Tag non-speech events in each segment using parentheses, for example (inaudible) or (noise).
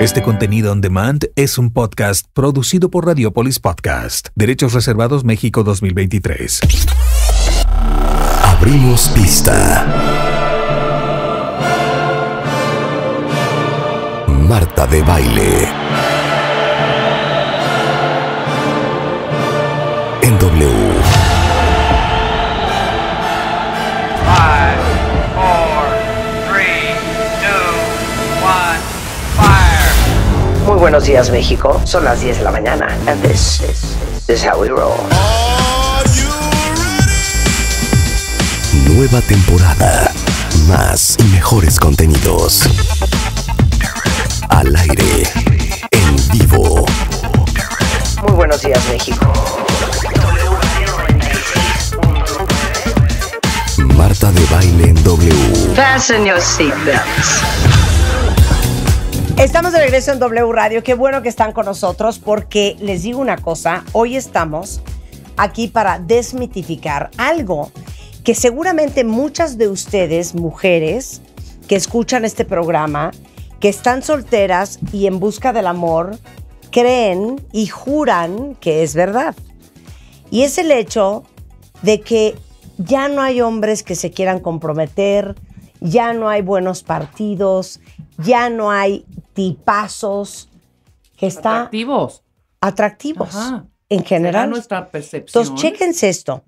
Este contenido on demand es un podcast producido por Radiopolis Podcast. Derechos Reservados México 2023. Abrimos pista. Marta de baile. En W. Muy buenos días, México. Son las 10 de la mañana. And this is, this is how we roll. Nueva temporada. Más y mejores contenidos. Al aire. En vivo. Muy buenos días, México. Marta de baile en W. Fasten your seatbelts. Estamos de regreso en W Radio. Qué bueno que están con nosotros porque les digo una cosa, hoy estamos aquí para desmitificar algo que seguramente muchas de ustedes, mujeres, que escuchan este programa, que están solteras y en busca del amor, creen y juran que es verdad. Y es el hecho de que ya no hay hombres que se quieran comprometer, ya no hay buenos partidos, ya no hay tipazos que están... atractivos. Atractivos en general. nuestra percepción. Entonces, chéquense esto.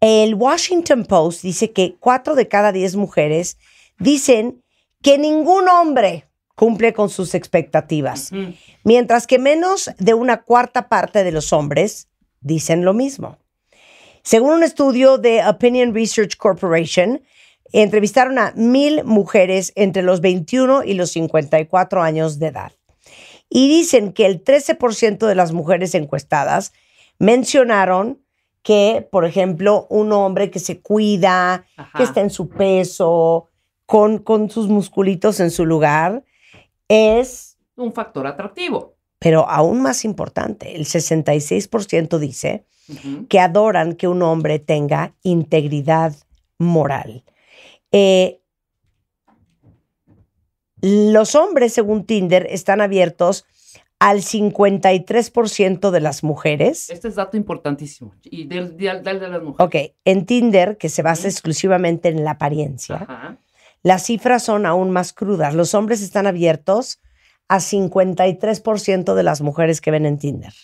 El Washington Post dice que cuatro de cada 10 mujeres dicen que ningún hombre cumple con sus expectativas, mientras que menos de una cuarta parte de los hombres dicen lo mismo. Según un estudio de Opinion Research Corporation, Entrevistaron a mil mujeres entre los 21 y los 54 años de edad. Y dicen que el 13% de las mujeres encuestadas mencionaron que, por ejemplo, un hombre que se cuida, que está en su peso, con, con sus musculitos en su lugar, es... Un factor atractivo. Pero aún más importante, el 66% dice que adoran que un hombre tenga integridad moral. Eh, los hombres, según Tinder, están abiertos al 53% de las mujeres. Este es dato importantísimo. Y del, de las mujeres. Ok, en Tinder, que se basa exclusivamente en la apariencia, las cifras son aún más crudas. Los hombres están abiertos a 53% de las mujeres que ven en Tinder.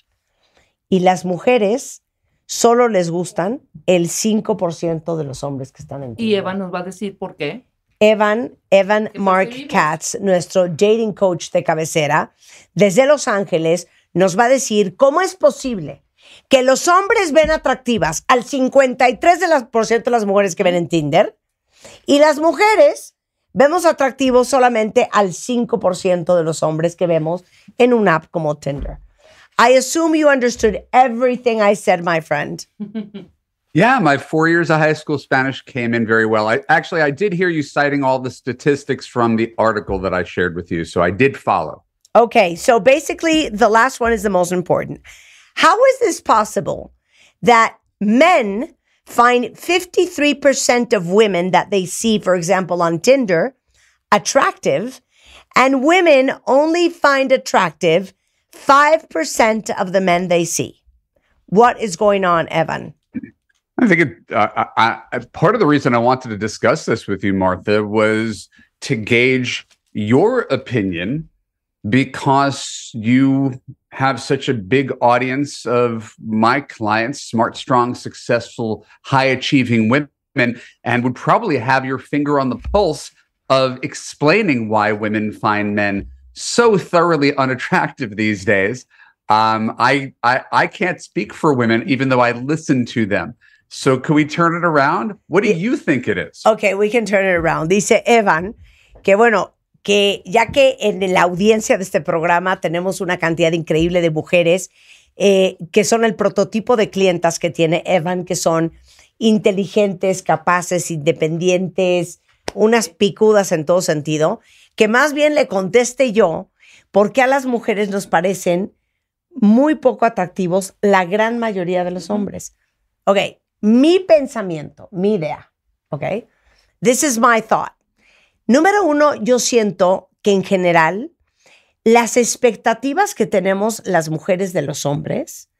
Y las mujeres solo les gustan el 5% de los hombres que están en Tinder. Y Evan nos va a decir por qué. Evan, Evan Mark Katz, nuestro dating coach de cabecera, desde Los Ángeles, nos va a decir cómo es posible que los hombres ven atractivas al 53% de las, las mujeres que ven en Tinder y las mujeres vemos atractivos solamente al 5% de los hombres que vemos en una app como Tinder. I assume you understood everything I said, my friend. (laughs) yeah, my four years of high school Spanish came in very well. I actually I did hear you citing all the statistics from the article that I shared with you, so I did follow. Okay, so basically the last one is the most important. How is this possible that men find 53% of women that they see, for example, on Tinder attractive, and women only find attractive 5% of the men they see. What is going on, Evan? I think it, uh, I, I, part of the reason I wanted to discuss this with you, Martha, was to gauge your opinion because you have such a big audience of my clients, smart, strong, successful, high achieving women, and would probably have your finger on the pulse of explaining why women find men so thoroughly unattractive these days. Um, I, I I can't speak for women, even though I listen to them. So, can we turn it around? What do you think it is? Okay, we can turn it around. Dice Evan que bueno, que ya que en la audiencia de este programa tenemos una cantidad increíble de mujeres eh, que son el prototipo de clientas que tiene Evan, que son inteligentes, capaces, independientes, unas picudas en todo sentido que más bien le conteste yo, porque a las mujeres nos parecen muy poco atractivos la gran mayoría de los hombres. Ok, mi pensamiento, mi idea, ok. This is my thought. Número uno, yo siento que en general las expectativas que tenemos las mujeres de los hombres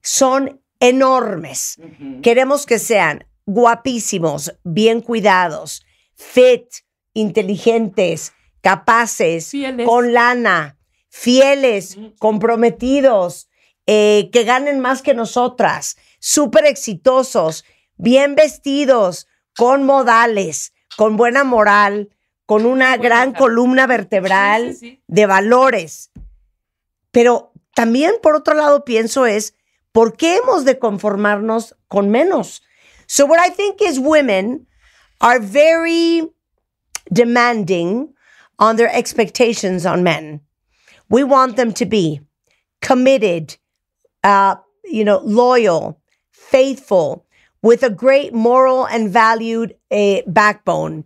son enormes. Queremos que sean guapísimos, bien cuidados, fit, inteligentes, capaces, con lana, fieles, comprometidos, eh, que ganen más que nosotras, súper exitosos, bien vestidos, con modales, con buena moral, con una gran columna vertebral de valores. Pero también, por otro lado, pienso es, ¿por qué hemos de conformarnos con menos? So what I think is women are very demanding on their expectations on men. We want them to be committed, uh, you know, loyal, faithful, with a great moral and valued uh, backbone,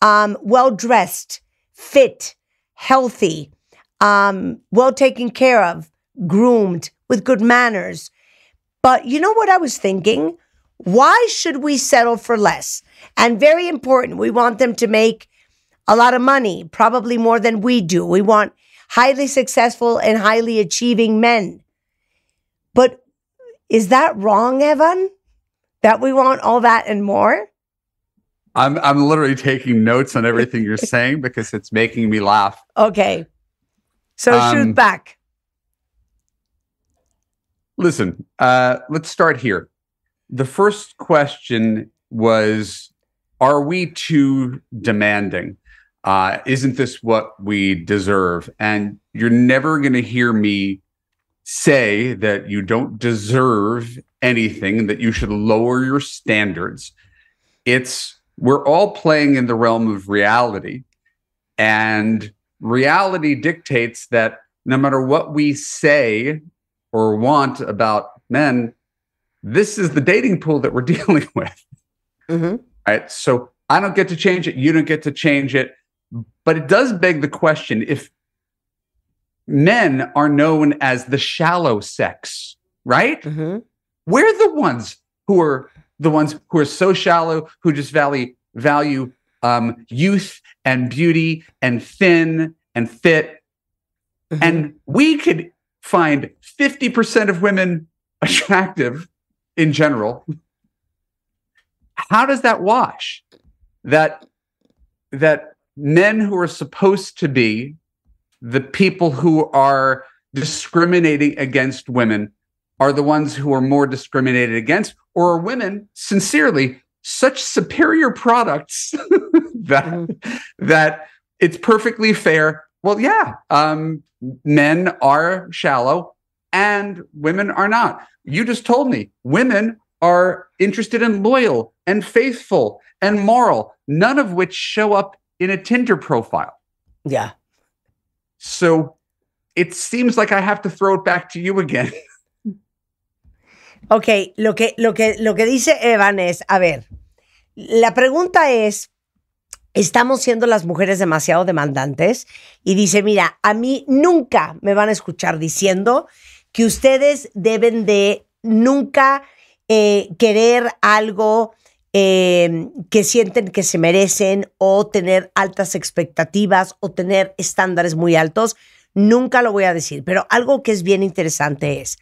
um, well dressed, fit, healthy, um, well taken care of, groomed, with good manners. But you know what I was thinking? Why should we settle for less? And very important, we want them to make a lot of money, probably more than we do. We want highly successful and highly achieving men. But is that wrong, Evan? That we want all that and more? I'm I'm literally taking notes on everything you're (laughs) saying because it's making me laugh. Okay. So um, shoot back. Listen, uh, let's start here. The first question was Are we too demanding? Uh, isn't this what we deserve? And you're never going to hear me say that you don't deserve anything, that you should lower your standards. It's we're all playing in the realm of reality, and reality dictates that no matter what we say or want about men, this is the dating pool that we're (laughs) dealing with. Mm-hmm. Right. So I don't get to change it. You don't get to change it. But it does beg the question if men are known as the shallow sex, right? Mm-hmm. We're the ones who are the ones who are so shallow, who just value value um, youth and beauty and thin and fit. Mm-hmm. And we could find 50% of women (laughs) attractive in general. How does that wash? That that men who are supposed to be the people who are discriminating against women are the ones who are more discriminated against, or are women sincerely such superior products (laughs) that mm-hmm. that it's perfectly fair. Well, yeah, um, men are shallow and women are not. You just told me women are interested in loyal and faithful and moral, none of which show up in a Tinder profile. Yeah. So it seems like I have to throw it back to you again. (laughs) ok, lo que, lo, que, lo que dice Evan es, a ver, la pregunta es, estamos siendo las mujeres demasiado demandantes y dice, mira, a mí nunca me van a escuchar diciendo que ustedes deben de nunca eh, querer algo Em, que sienten que se merecen o tener altas expectativas o tener estándares muy altos. Nunca lo voy a decir, pero algo que es bien interesante es,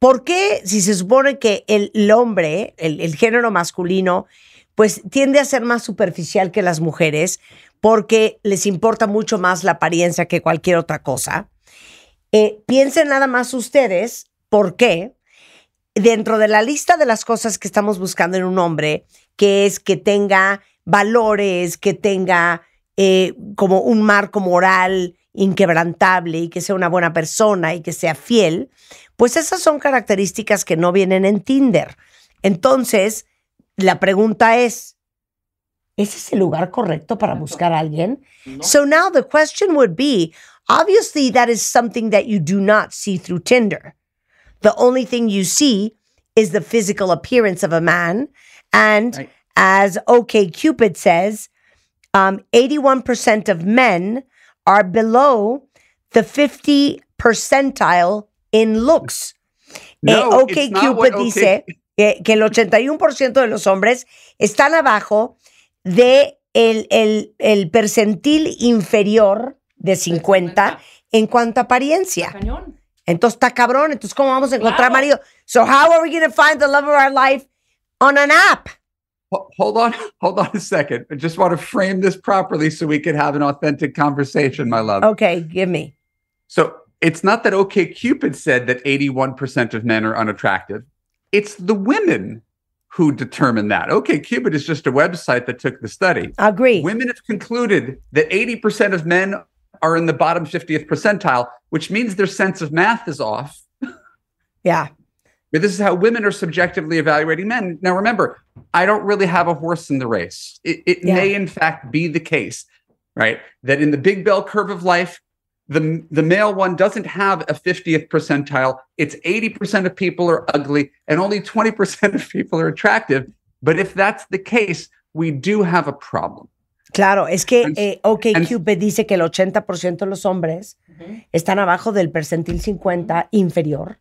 ¿por qué si se supone que el, hombre, el, género masculino, pues tiende a ser más superficial que las mujeres porque les importa mucho más la apariencia que cualquier otra cosa? Eh, piensen nada más ustedes por qué dentro de la lista de las cosas que estamos buscando en un hombre, que es que tenga valores, que tenga eh, como un marco moral inquebrantable y que sea una buena persona y que sea fiel, pues esas son características que no vienen en Tinder. Entonces, la pregunta es, ¿ese es el lugar correcto para buscar a alguien? So now the question would be, obviously that is something that you do not see through Tinder. The only thing you see is the physical appearance of a man. And right. as OK Cupid says, um, 81% of men are below the 50 percentile in looks. Eh, no, OK Cupid okay. dice que, que el 81% de los hombres están abajo de el, el, el percentil inferior de 50 en cuanto a apariencia. Cañón. Entonces está cabrón. Entonces, ¿cómo vamos a encontrar marido? So, how are we going to find the love of our life on an app? Hold on, (laughs) hold on a second. I just want to frame this properly so we can have an authentic conversation, my love. Okay, give me. So it's not that OK Cupid said that 81% of men are unattractive. It's the women who determine that. OK Cupid is just a website that took the study. Agree. Women have concluded that 80% of men are in the bottom 50th percentile, which means their sense of math is off. Yeah. But this is how women are subjectively evaluating men. Now, remember, I don't really have a horse in the race. It, it yeah. may, in fact, be the case, right? That in the big bell curve of life, the, the male one doesn't have a 50th percentile. It's 80% of people are ugly and only 20% of people are attractive. But if that's the case, we do have a problem. Claro, es que eh, OK OKCupid dice que el 80% de los hombres están abajo del percentil 50 inferior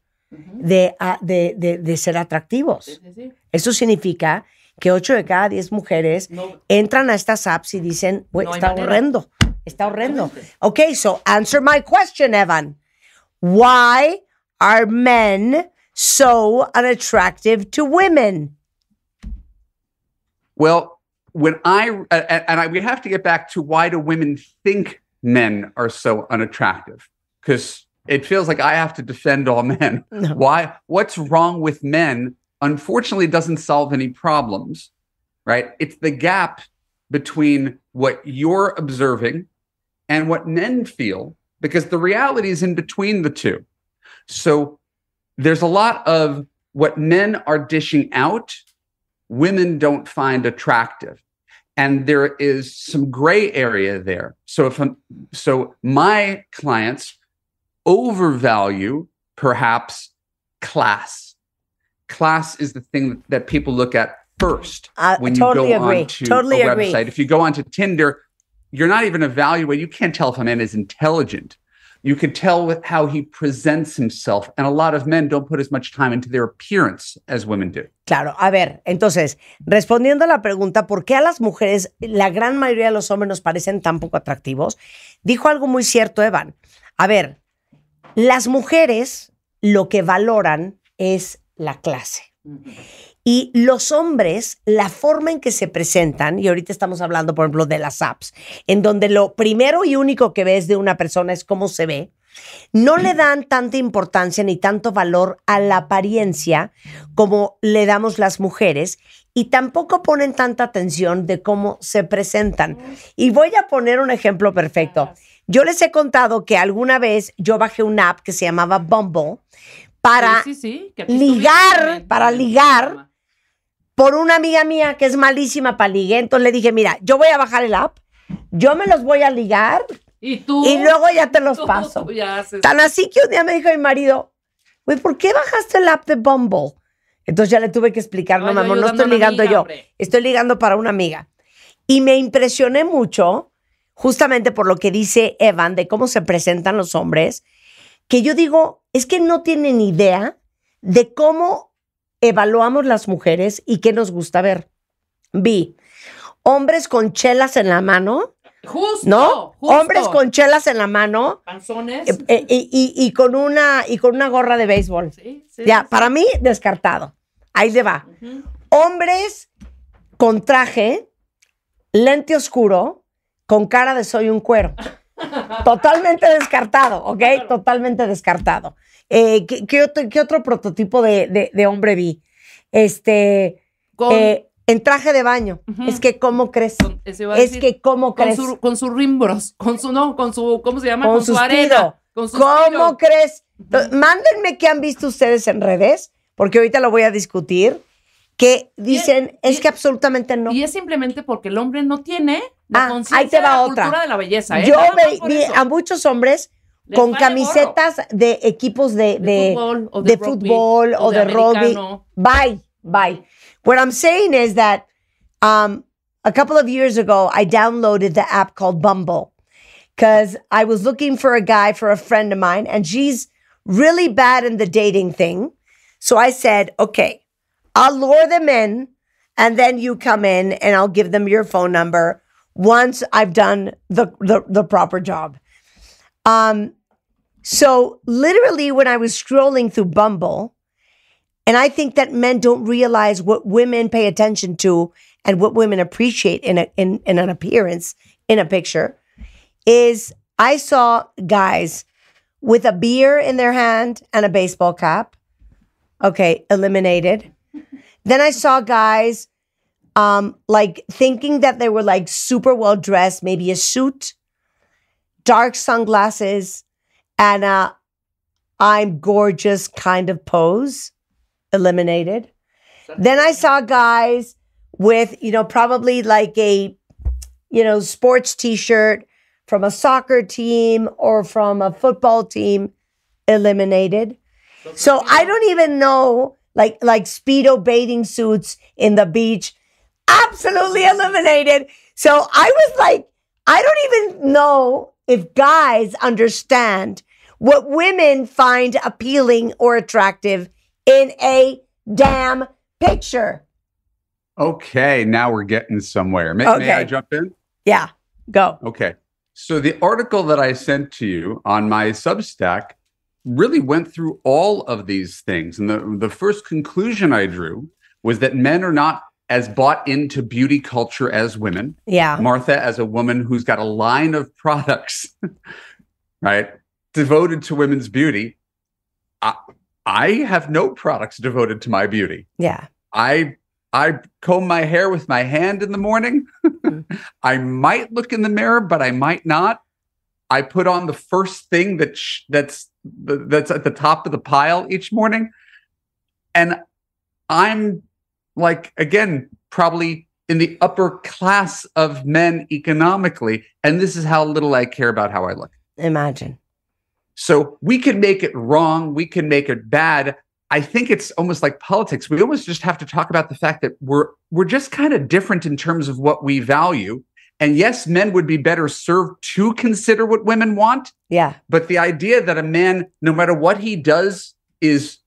ah, de, de, ser atractivos. Eso significa que 8 de cada 10 mujeres entran a estas apps y dicen, está horrendo, está horrendo. Ok, so answer my question, Evan. Why are men so unattractive to women? Well, when I and I, we have to get back to why do women think men are so unattractive? Because it feels like I have to defend all men. No. Why? What's wrong with men? Unfortunately, doesn't solve any problems, right? It's the gap between what you're observing and what men feel, because the reality is in between the two. So there's a lot of what men are dishing out, women don't find attractive and there is some gray area there. So if I'm, so my clients overvalue perhaps class. Class is the thing that, people look at first uh, when totally you go agree. to totally a agree. website. If you go onto Tinder, you're not even evaluating. You can't tell if a man is intelligent. You can tell with how he presents himself. And a lot of men don't put as much time into their appearance as women do. Claro, a ver, entonces, respondiendo a la pregunta, ¿por qué a las mujeres, la gran mayoría de los hombres nos parecen tan poco atractivos? Dijo algo muy cierto, Evan. A ver, las mujeres lo que valoran es la clase. Y los hombres, la forma en que se presentan, y ahorita estamos hablando, por ejemplo, de las apps, en donde lo primero y único que ves de una persona es cómo se ve, no le dan tanta importancia ni tanto valor a la apariencia como le damos las mujeres y tampoco ponen tanta atención de cómo se presentan. Y voy a poner un ejemplo perfecto. Yo les he contado que alguna vez yo bajé un app que se llamaba Bumble para ligar, para ligar por una amiga mía que es malísima para ligar. Entonces le dije, mira, yo voy a bajar el app, yo me los voy a ligar ¿Y, tú? y luego ya te los paso. Ya Tan así que un día me dijo mi marido, güey, ¿por qué bajaste el app de Bumble? Entonces ya le tuve que explicar, no, mamá, no estoy ligando yo, estoy ligando para una amiga. Y me impresioné mucho, justamente por lo que dice Evan, de cómo se presentan los hombres, que yo digo, es que no tienen idea de cómo evaluamos las mujeres y qué nos gusta ver. Vi hombres con chelas en la mano, Justo, ¿no? Hombres con chelas en la mano. Panzones. Eh, eh, y, con una, y con una gorra de béisbol. ya, para mí, descartado. Ahí le va. Hombres con traje, lente oscuro, con cara de soy un cuero. (laughs) Totalmente descartado, ¿ok? Totalmente descartado. Eh, ¿qué, otro, prototipo de, hombre vi? Este en traje de baño. Es que cómo crees. es que cómo con con sus rimbros, con su no, con su ¿cómo se llama? Con, su arena. ¿Cómo crees? Mándenme qué han visto ustedes en redes, porque ahorita lo voy a discutir. Que dicen, es que absolutamente no. Y es simplemente porque el hombre no tiene la ah, ahí de la otra. cultura de la belleza. ¿eh? Yo vi, a muchos hombres con camisetas de equipos de, de, de fútbol, o de, rugby. Bye, bye. What I'm saying is that um, a couple of years ago, I downloaded the app called Bumble because I was looking for a guy for a friend of mine, and she's really bad in the dating thing. So I said, okay, I'll lure them in, and then you come in and I'll give them your phone number once I've done the, the, the proper job. Um, so literally, when I was scrolling through Bumble, and I think that men don't realize what women pay attention to and what women appreciate in, a, in, in an appearance in a picture is I saw guys with a beer in their hand and a baseball cap. Okay, eliminated. then I saw guys um, like thinking that they were like super well dressed, maybe a suit, dark sunglasses, and a I'm gorgeous kind of pose eliminated. Then I saw guys with, you know, probably like a, you know, sports t shirt from a soccer team or from a football team eliminated. So I don't even know, like, like Speedo bathing suits in the beach, absolutely eliminated. So I was like, I don't even know if guys understand what women find appealing or attractive in a damn picture. Okay, now we're getting somewhere. May, okay. may I jump in? Yeah, go. Okay. So the article that I sent to you on my Substack really went through all of these things. And the, the first conclusion I drew was that men are not as bought into beauty culture as women. Yeah. Martha, as a woman who's got a line of products, (laughs) right, devoted to women's beauty, I have no products devoted to my beauty. Yeah. I I comb my hair with my hand in the morning. Mm-hmm. (laughs) I might look in the mirror, but I might not. I put on the first thing that sh- that's that's at the top of the pile each morning, and I'm like again probably in the upper class of men economically, and this is how little I care about how I look. Imagine. So we can make it wrong, we can make it bad. I think it's almost like politics. We almost just have to talk about the fact that we're we're just kind of different in terms of what we value. And yes, men would be better served to consider what women want. Yeah. But the idea that a man, no matter what he does, is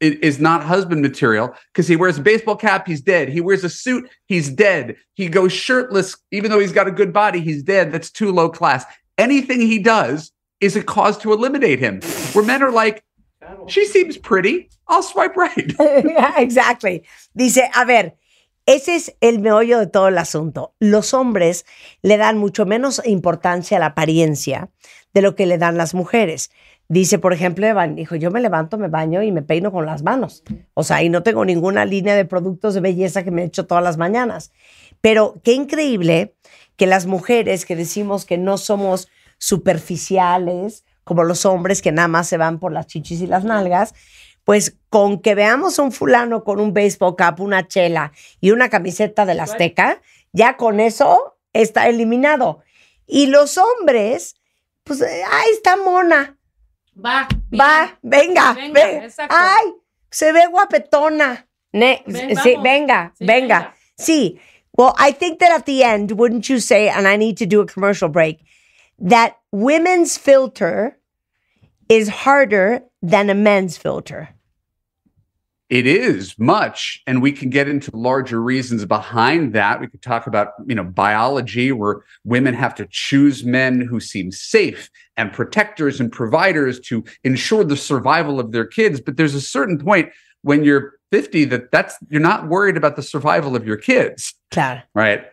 is not husband material because he wears a baseball cap, he's dead. He wears a suit, he's dead. He goes shirtless, even though he's got a good body, he's dead. That's too low class. Anything he does is a cause to eliminate him. Where men are like, she seems pretty, I'll swipe right. (laughs) exactly. Dice, a ver, ese es el meollo de todo el asunto. Los hombres le dan mucho menos importancia a la apariencia de lo que le dan las mujeres. Dice, por ejemplo, Evan, dijo, yo me levanto, me baño y me peino con las manos. O sea, y no tengo ninguna línea de productos de belleza que me he hecho todas las mañanas. Pero qué increíble que las mujeres que decimos que no somos superficiales, como los hombres que nada más se van por las chichis y las nalgas, pues con que veamos un fulano con un baseball cap, una chela y una camiseta de la Azteca, ya con eso está eliminado. Y los hombres, pues, eh, ahí está mona. Va. Va, venga, venga. Ay, se ve guapetona. Ne eh, venga, sí, venga, venga. Sí. Well, I think that at the end, wouldn't you say, and I need to do a commercial break, that women's filter is harder than a men's filter. It is much, and we can get into larger reasons behind that. We could talk about, you know, biology where women have to choose men who seem safe and protectors and providers to ensure the survival of their kids. But there's a certain point when you're 50 that that's you're not worried about the survival of your kids. Claro. Right.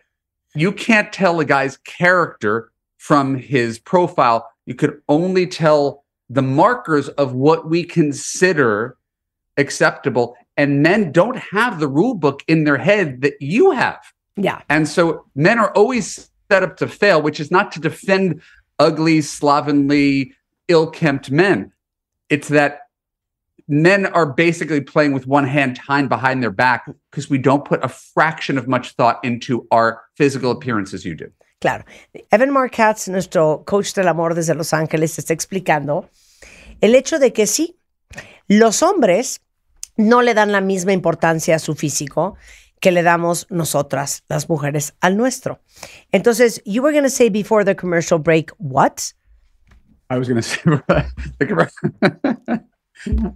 You can't tell a guy's character from his profile, you could only tell the markers of what we consider acceptable. And men don't have the rule book in their head that you have. Yeah. And so men are always set up to fail, which is not to defend ugly, slovenly, ill kempt men. It's that men are basically playing with one hand tied behind their back because we don't put a fraction of much thought into our physical appearance as you do. Claro. Evan Markatz, nuestro coach del amor desde Los Ángeles, está explicando el hecho de que sí, los hombres no le dan la misma importancia a su físico que le damos nosotras, las mujeres, al nuestro. Entonces, you were going to say before the commercial break, what? I was going (laughs) to say commercial. (laughs)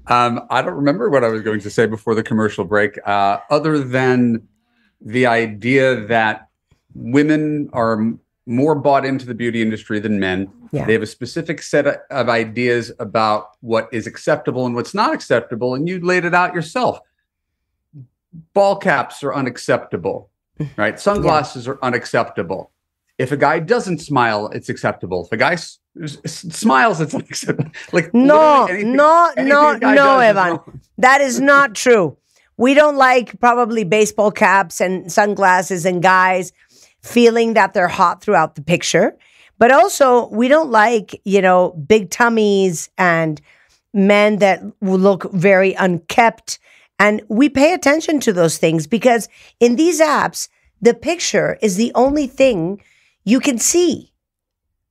Um, I don't remember what I was going to say before the commercial break, uh, other than the idea that women are more bought into the beauty industry than men. Yeah. They have a specific set of ideas about what is acceptable and what's not acceptable. And you laid it out yourself. Ball caps are unacceptable, (laughs) right? Sunglasses yeah. are unacceptable. If a guy doesn't smile, it's acceptable. If a guy s- s- smiles, it's (laughs) unacceptable. Like no, anything, no, anything no, no, Evan, is that is not (laughs) true. We don't like probably baseball caps and sunglasses and guys feeling that they're hot throughout the picture. But also, we don't like, you know, big tummies and men that look very unkept. And we pay attention to those things because in these apps, the picture is the only thing you can see.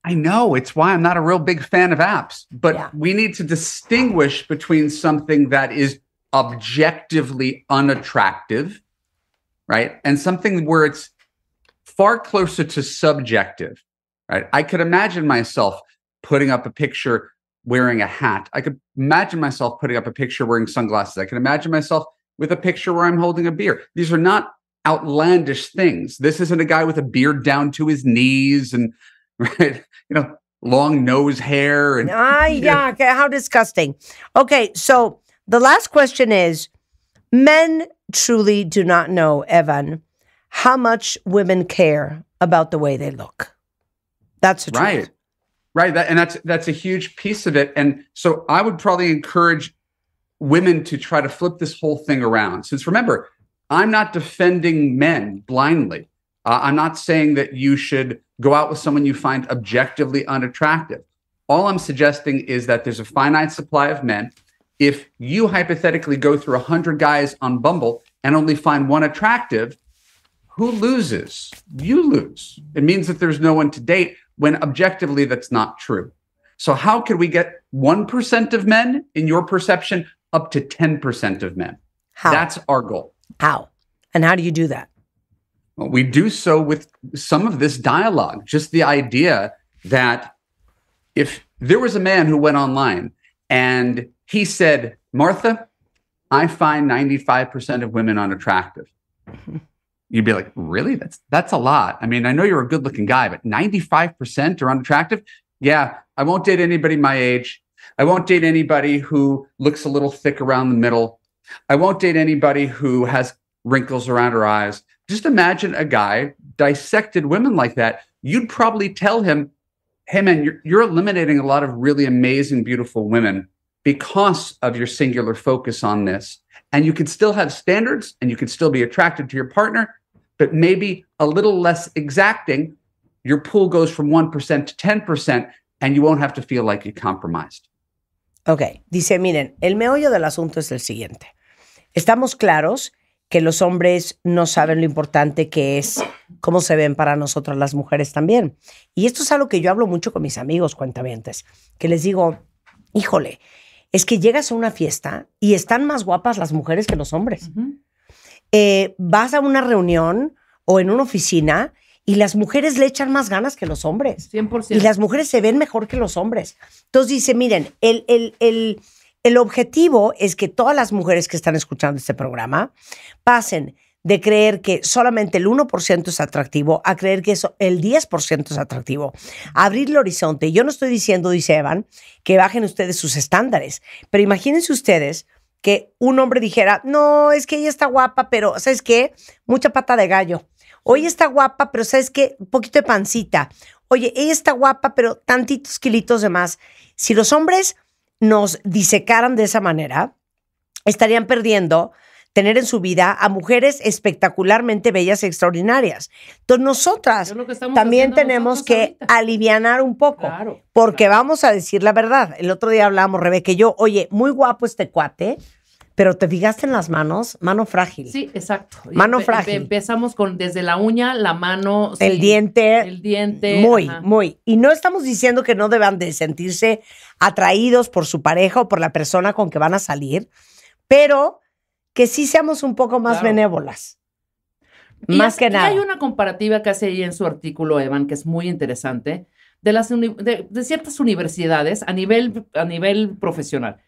I know. It's why I'm not a real big fan of apps, but yeah. we need to distinguish between something that is objectively unattractive, right? And something where it's far closer to subjective, right? I could imagine myself putting up a picture wearing a hat. I could imagine myself putting up a picture wearing sunglasses. I can imagine myself with a picture where I'm holding a beer. These are not outlandish things. This isn't a guy with a beard down to his knees and (laughs) right, you know, long nose hair and ah, (laughs) yeah, okay, how disgusting. Okay, so the last question is men truly do not know, Evan, how much women care about the way they look. That's right. Right. That, and that's that's a huge piece of it. And so I would probably encourage women to try to flip this whole thing around. Since remember, I'm not defending men blindly. Uh, I'm not saying that you should go out with someone you find objectively unattractive. All I'm suggesting is that there's a finite supply of men. If you hypothetically go through 100 guys on Bumble and only find one attractive, who loses? You lose. It means that there's no one to date when objectively that's not true. So, how could we get 1% of men, in your perception, up to 10% of men? How? That's our goal. How? And how do you do that? Well, we do so with some of this dialogue, just the idea that if there was a man who went online and he said, Martha, I find 95% of women unattractive. Mm-hmm you'd be like, really? That's that's a lot. I mean, I know you're a good looking guy, but 95% are unattractive. Yeah, I won't date anybody my age. I won't date anybody who looks a little thick around the middle. I won't date anybody who has wrinkles around her eyes. Just imagine a guy dissected women like that. You'd probably tell him, hey man, you're, you're eliminating a lot of really amazing, beautiful women because of your singular focus on this. And you can still have standards and you can still be attracted to your partner but maybe a little less exacting, your pool goes from 1% to 10%, and you won't have to feel like you compromised. Ok, dice, miren, el meollo del asunto es el siguiente. Estamos claros que los hombres no saben lo importante que es cómo se ven para nosotras las mujeres también. Y esto es algo que yo hablo mucho con mis amigos cuentavientes, que les digo, híjole, es que llegas a una fiesta y están más guapas las mujeres que los hombres. Eh, vas a una reunión o en una oficina y las mujeres le echan más ganas que los hombres. 100%. Y las mujeres se ven mejor que los hombres. Entonces dice, miren, el, el, el, el objetivo es que todas las mujeres que están escuchando este programa pasen de creer que solamente el 1% es atractivo a creer que el 10% es atractivo. Abrir el horizonte. Yo no estoy diciendo, dice Evan, que bajen ustedes sus estándares, pero imagínense ustedes que un hombre dijera, no, es que ella está guapa, pero ¿sabes qué? Mucha pata de gallo. Hoy está guapa, pero ¿sabes qué? Un poquito de pancita. Oye, ella está guapa, pero tantitos kilitos de más. Si los hombres nos disecaran de esa manera, estarían perdiendo tener en su vida a mujeres espectacularmente bellas y extraordinarias. Entonces nosotras también tenemos que aliviar alivianar un poco, claro, porque vamos a decir la verdad. El otro día hablábamos, Rebeca y yo, oye, muy guapo este cuate, pero te fijaste en las manos, mano frágil. Sí, exacto. Mano frágil. Empezamos con desde la uña, la mano, el diente. El diente. Muy, muy. Y no estamos diciendo que no deban de sentirse atraídos por su pareja o por la persona con que van a salir, pero que sí seamos un poco más benévolas. más que nada. Hay una comparativa que hace ahí en su artículo, Evan, que es muy interesante, de, las de, ciertas universidades a nivel, a nivel profesional.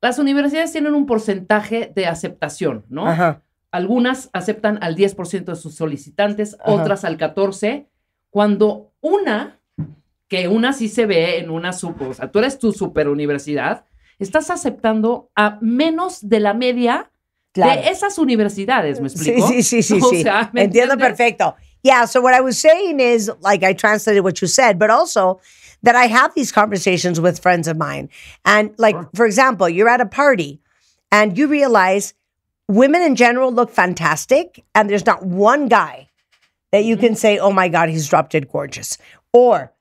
Las universidades tienen un porcentaje de aceptación, ¿no? Algunas aceptan al 10% de sus solicitantes, otras al 14%, cuando una, que una sí se ve en una, super, o sea, tú eres tu superuniversidad, estás aceptando a menos de la media Claro. de esas universidades, ¿me explico? Sí, sí, sí, (laughs) sí. O sea, Entiendo entiendes? perfecto. Yeah, so what I was saying is, like, I translated what you said, but also that I have these conversations with friends of mine. And, like, sure. for example, you're at a party and you realize women in general look fantastic, and there's not one guy that you can mm-hmm. say, oh my God, he's drop dead gorgeous. Or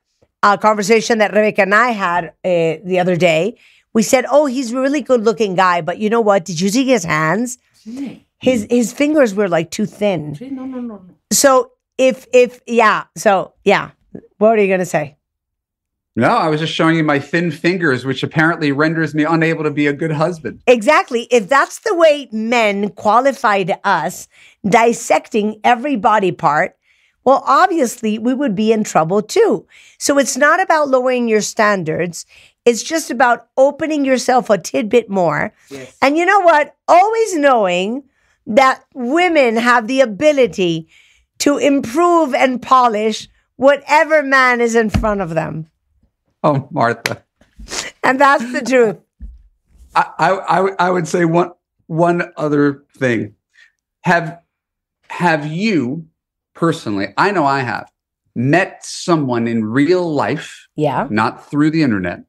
a conversation that Rebecca and I had uh, the other day. We said, oh, he's a really good looking guy, but you know what? Did you see his hands? His his fingers were like too thin. no, no, no, no. So if if yeah, so yeah. What are you gonna say? No, I was just showing you my thin fingers, which apparently renders me unable to be a good husband. Exactly. If that's the way men qualified us, dissecting every body part, well, obviously we would be in trouble too. So it's not about lowering your standards. It's just about opening yourself a tidbit more. Yes. And you know what? Always knowing that women have the ability to improve and polish whatever man is in front of them. Oh, Martha. And that's the truth. (laughs) I, I, I would say one one other thing. Have have you personally, I know I have, met someone in real life, yeah, not through the internet,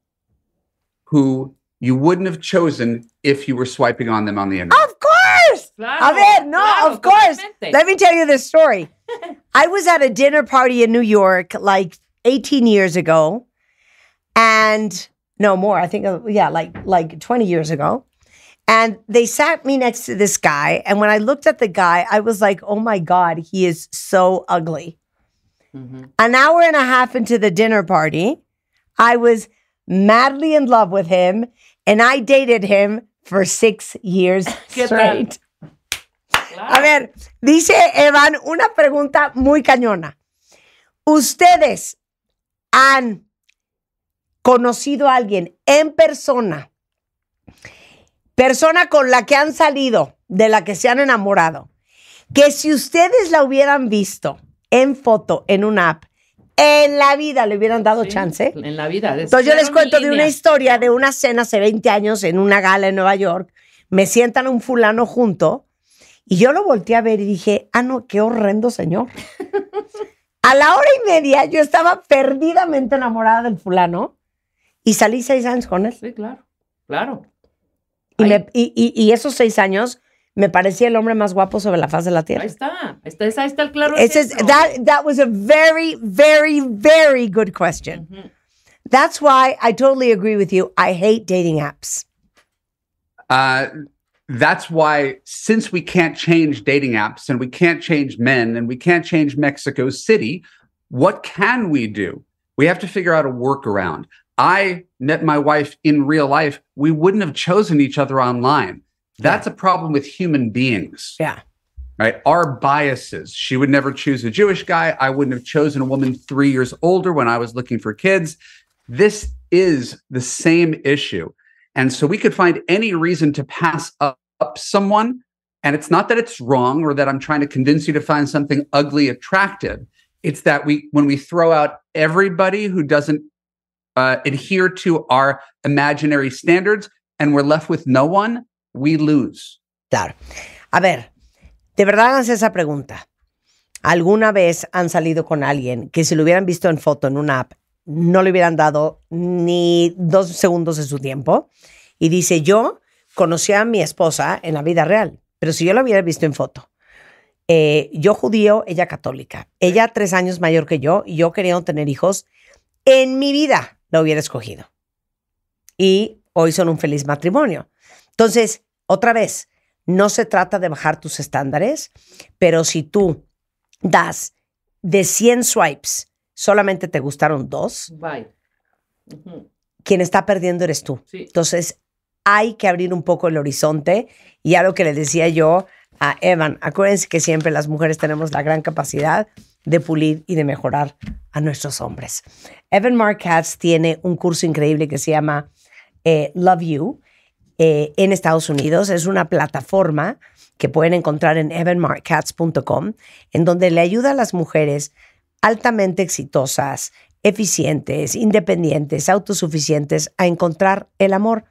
who you wouldn't have chosen if you were swiping on them on the internet. Of course. Claro, I mean, no, claro, of course. Let me tell you this story. (laughs) I was at a dinner party in New York like 18 years ago and no more, I think uh, yeah, like like 20 years ago. And they sat me next to this guy and when I looked at the guy, I was like, "Oh my god, he is so ugly." Mm-hmm. An hour and a half into the dinner party, I was madly in love with him, and I dated him for six years (laughs) straight. A ver, dice Evan una pregunta muy cañona. ¿Ustedes han conocido a alguien en persona, persona con la que han salido, de la que se han enamorado, que si ustedes la hubieran visto en foto, en una app, en la vida le hubieran dado chance. En la vida. Entonces yo les cuento de una historia de una cena hace 20 años en una gala en Nueva York. Me sientan un fulano junto y yo lo volteé a ver y dije, ah, no, qué horrendo señor. (laughs) a la hora y media yo estaba perdidamente enamorada del fulano y salí seis años con él. Sí, claro, claro. Y, y esos seis años me parecía el hombre más guapo sobre la faz de la tierra. Ahí está, ahí está, ahí está el claro. that, that was a very, very, very good question. Mm -hmm. That's why I totally agree with you. I hate dating apps. Uh, that's why, since we can't change dating apps and we can't change men and we can't change Mexico City, what can we do? We have to figure out a workaround. I met my wife in real life. We wouldn't have chosen each other online. That's yeah. a problem with human beings. Yeah. Right. Our biases. She would never choose a Jewish guy. I wouldn't have chosen a woman three years older when I was looking for kids. This is the same issue. And so we could find any reason to pass up, up someone. And it's not that it's wrong or that I'm trying to convince you to find something ugly attractive. It's that we, when we throw out everybody who doesn't uh, adhere to our imaginary standards and we're left with no one, we lose. Claro. A ver, de verdad hace esa pregunta. ¿Alguna vez han salido con alguien que si lo hubieran visto en foto en una app, no le hubieran dado ni dos segundos de su tiempo? Y dice, yo conocí a mi esposa en la vida real, pero si yo la hubiera visto en foto, eh, yo judío, ella católica, ella tres años mayor que yo, y yo quería tener hijos, en mi vida la hubiera escogido. Y hoy son un feliz matrimonio. Entonces, otra vez, no se trata de bajar tus estándares, pero si tú das de 100 swipes, solamente te gustaron dos, quien está perdiendo eres tú. Entonces, hay que abrir un poco el horizonte y algo que le decía yo a Evan, acuérdense que siempre las mujeres tenemos la gran capacidad de pulir y de mejorar a nuestros hombres. Evan Marcatz tiene un curso increíble que se llama eh, Love You, eh, en Estados Unidos. Es una plataforma que pueden encontrar en evanmarkatz.com, en donde le ayuda a las mujeres altamente exitosas, eficientes, independientes, autosuficientes a encontrar el amor.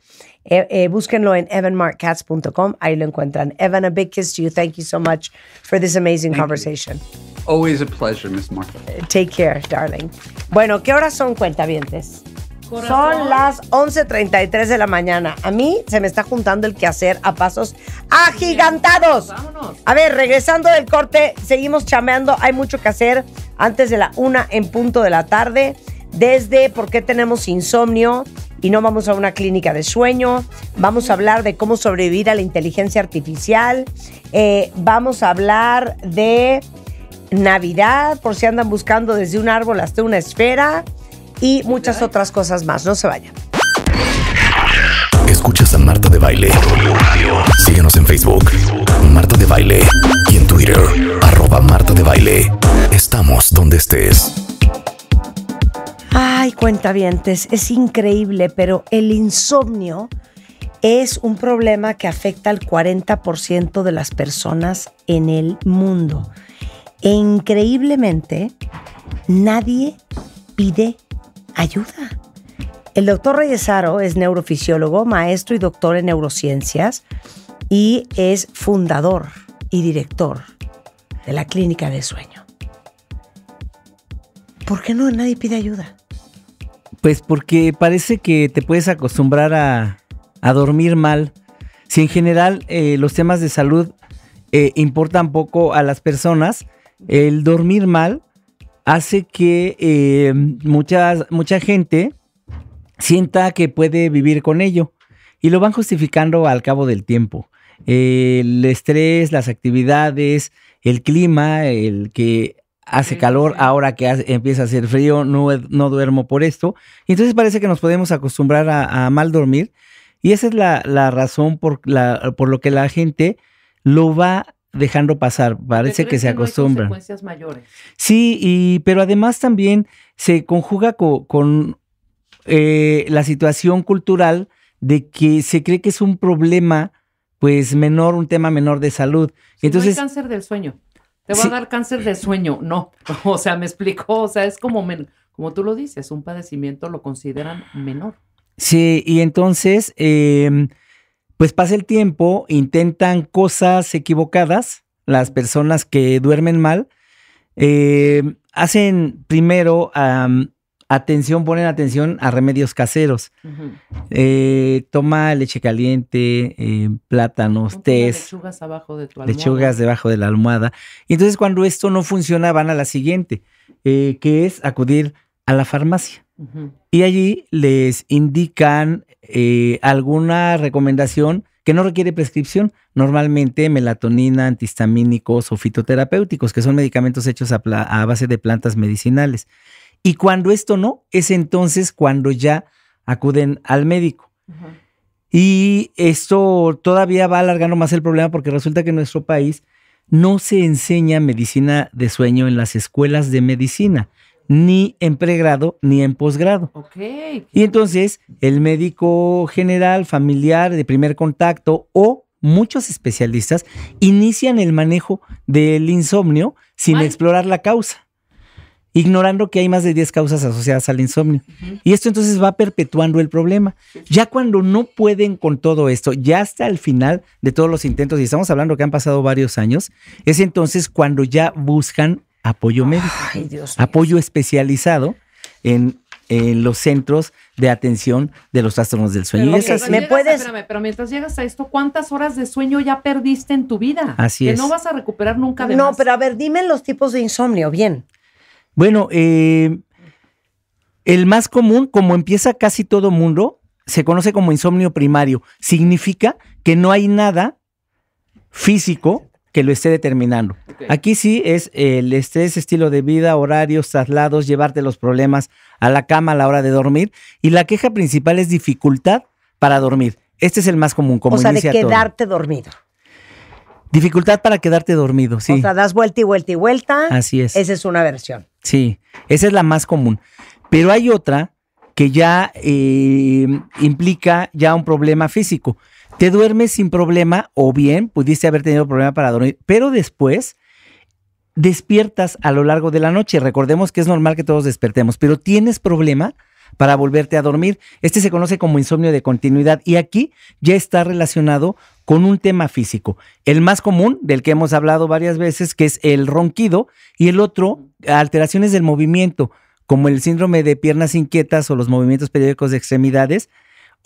Eh, eh, búsquenlo en evanmarkatz.com, ahí lo encuentran. Evan, a big kiss to you. Thank you so much for this amazing conversation. Always a pleasure, Miss Martha. Take care, darling. Bueno, ¿qué horas son cuentavientes? Son las 11.33 de la mañana. A mí se me está juntando el quehacer a pasos agigantados. Vámonos. A ver, regresando del corte, seguimos chameando. Hay mucho que hacer antes de la una en punto de la tarde. Desde por qué tenemos insomnio y no vamos a una clínica de sueño. Vamos a hablar de cómo sobrevivir a la inteligencia artificial. Eh, vamos a hablar de Navidad, por si andan buscando desde un árbol hasta una esfera y muchas otras cosas más. No se vayan. Escuchas a Marta de Baile. Síguenos en Facebook, Marta de Baile, y en Twitter, arroba Marta de Baile. Estamos donde estés. Ay, cuentavientes, es increíble, pero el insomnio es un problema que afecta al 40% de las personas en el mundo. E increíblemente, nadie pide ayuda. El doctor Reyesaro es neurofisiólogo, maestro y doctor en neurociencias y es fundador y director de la Clínica de Sueño. ¿Por qué no nadie pide ayuda? Pues porque parece que te puedes acostumbrar a, dormir mal. Si en general eh, los temas de salud eh, importan poco a las personas, el dormir mal hace que eh, mucha gente sienta que puede vivir con ello y lo van justificando al cabo del tiempo. el estrés, las actividades, el clima, el que hace calor, ahora que empieza a hacer frío, no, no, duermo por esto. entonces parece que nos podemos acostumbrar a, mal dormir. Y esa es la, razón por, la, por lo que la gente lo va dejando pasar, parece que se acostumbran. No consecuencias mayores. Sí, y, pero además también se conjuga con eh, la situación cultural de que se cree que es un problema pues menor, un tema menor de salud. Es Entonces, no cáncer del sueño. Te va a dar cáncer del sueño, no. (laughs) O sea, me explico. o sea, es como, como tú lo dices, un padecimiento lo consideran menor. Sí, y entonces, em, pues pasa el tiempo, intentan cosas equivocadas, las personas que duermen mal, eh, hacen primero atención, ponen atención a remedios caseros. Eh, toma leche caliente, eh, plátanos, tés. Lechugas Lechugas debajo de la almohada. Y entonces cuando esto no funciona van a la siguiente, que es acudir a la farmacia. Y allí les indican eh, alguna recomendación que no requiere prescripción, normalmente melatonina, antihistamínicos o fitoterapéuticos, que son medicamentos hechos a, base de plantas medicinales. Y cuando esto no, es entonces cuando ya acuden al médico. Y esto todavía va alargando más el problema porque resulta que en nuestro país no se enseña medicina de sueño en las escuelas de medicina ni en pregrado ni en posgrado. Y entonces el médico general, familiar, de primer contacto o muchos especialistas inician el manejo del insomnio sin explorar la causa, ignorando que hay más de 10 causas asociadas al insomnio. Y esto entonces va perpetuando el problema. Ya cuando no pueden con todo esto, ya hasta el final de todos los intentos, y estamos hablando que han pasado varios años, es entonces cuando ya buscan apoyo médico, apoyo especializado en, los centros de atención de los trastornos del sueño. Pero, ¿me puedes? pero mientras llegas a esto, ¿cuántas horas de sueño ya perdiste en tu vida? Así es. Que no vas a recuperar nunca de No, pero a ver, dime los tipos de insomnio, bien. Bueno, eh, el más común, como empieza casi todo mundo, se conoce como insomnio primario. Significa que no hay nada físico que lo esté determinando. Aquí sí es el estrés, estilo de vida, horarios, traslados, llevarte los problemas a la cama a la hora de dormir. Y la queja principal es dificultad para dormir. Este es el más común. Como o sea, de quedarte dormido. Dificultad para quedarte dormido, sí. O sea, das vuelta y vuelta y vuelta. Así es. Esa es una versión. Sí, esa es la más común. Pero hay otra que ya eh, implica ya un problema físico te duermes sin problema o bien pudiste haber tenido problema para dormir, pero después despiertas a lo largo de la noche. Recordemos que es normal que todos despertemos, pero tienes problema para volverte a dormir. Este se conoce como insomnio de continuidad y aquí ya está relacionado con un tema físico. El más común, del que hemos hablado varias veces, que es el ronquido, y el otro, alteraciones del movimiento, como el síndrome de piernas inquietas o los movimientos periódicos de extremidades,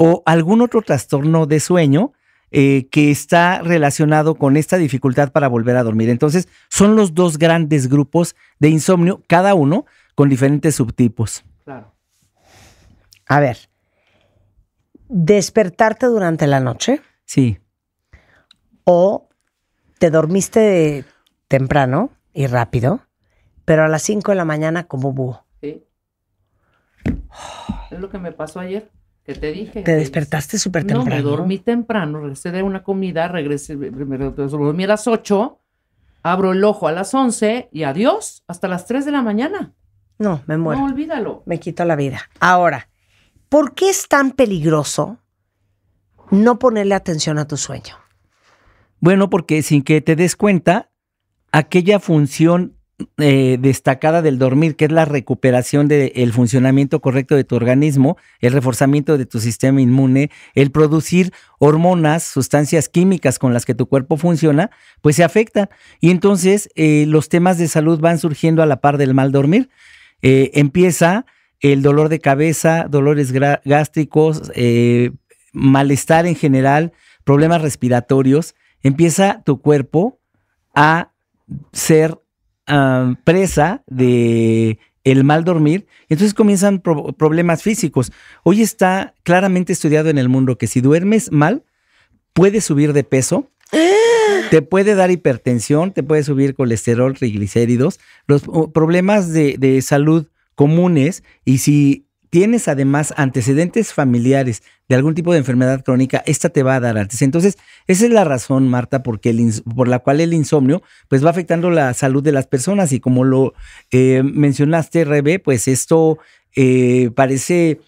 o algún otro trastorno de sueño eh, que está relacionado con esta dificultad para volver a dormir. Entonces, son los dos grandes grupos de insomnio, cada uno con diferentes subtipos. Claro. A ver, despertarte durante la noche. Sí. O te dormiste temprano y rápido, pero a las 5 de la mañana como búho. Sí. Es lo que me pasó ayer te dije. Te despertaste súper temprano. No, me dormí temprano, regresé de una comida, regresé, me dormí a las 8, abro el ojo a las 11 y adiós, hasta las 3 de la mañana. No, me muero. No, olvídalo. Me quito la vida. Ahora, ¿por qué es tan peligroso no ponerle atención a tu sueño? Bueno, porque sin que te des cuenta, aquella función eh, destacada del dormir, que es la recuperación del funcionamiento correcto de tu organismo, el reforzamiento de tu sistema inmune, el producir hormonas, sustancias químicas con las que tu cuerpo funciona, pues se afecta. Y entonces eh, los temas de salud van surgiendo a la par del mal dormir. Eh, empieza el dolor de cabeza, dolores gástricos, malestar en general, problemas respiratorios. Empieza tu cuerpo a ser presa de el mal dormir, entonces comienzan problemas físicos. Hoy está claramente estudiado en el mundo que si duermes mal, puedes subir de peso, ¡Ah! te puede dar hipertensión, te puede subir colesterol, triglicéridos, los problemas de, de salud comunes y si tienes además antecedentes familiares de algún tipo de enfermedad crónica, esta te va a dar antes. Entonces, esa es la razón, Marta, por la cual el insomnio pues va afectando la salud de las personas y como lo eh, mencionaste, Rebe, pues esto eh, parece